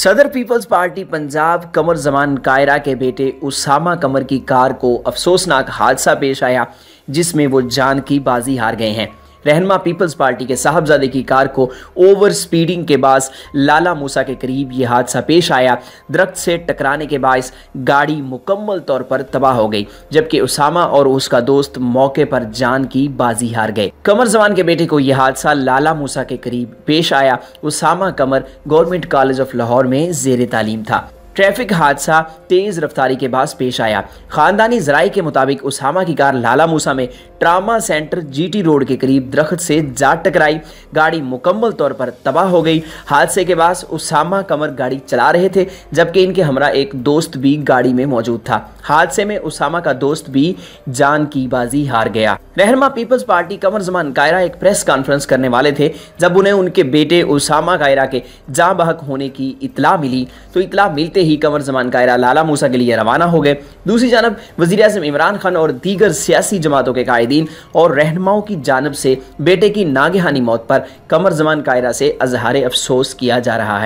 सदर peoples party Punjab Qamar Zaman Kaira के बेटे उसामा कमर की कार को अफसोसनाक हादसा पेश आया जिसमें वो जान की बाजी हार गए हैं रहनमा पीपल्स पार्टी के साहबजादे की कार को ओवर स्पीडिंग के बाद लाला मूसा के करीब यह हादसा पेश आया दरख्त से टकराने के बायस गाड़ी मुकम्मल तौर पर तबाह हो गई जबकि उसामा और उसका दोस्त मौके पर जान की बाजी हार गए कमर जवान के बेटे को यह हादसा लाला मूसा के करीब पेश आया Usama Qamar government college of Lahore में जेर तालीम था ट्रैफिक हादसा तेज़ रफ्तारी के बाद पेश आया ख़ानदानी जराए के मुताबिक उसामा की कार लाला मूसा में ट्रामा सेंटर जीटी रोड के करीब दरख्त से जा टकराई गाड़ी मुकम्मल तौर पर तबाह हो गई हादसे के बाद उसामा कमर गाड़ी चला रहे थे जबकि इनके हमरा एक दोस्त भी गाड़ी में मौजूद था हादसे में उसामा का दोस्त भी जान की बाजी हार गया रहनमा पीपल्स पार्टी कमर जमान कायरा एक प्रेस कॉन्फ्रेंस करने वाले थे जब उन्हें उनके बेटे उसामा कायरा के जाँ बहक होने की इतला मिली तो इतला मिलते ही कंवर जमान कायरा लाला मूसा के लिए रवाना हो गए दूसरी जानब वजी अजम इमरान खान और दीगर सियासी जमातों के कायदीन और रहनुमाओं की जानब से बेटे की नागहानी मौत पर कंवर जमान कायरा से अजहार अफसोस किया जा रहा है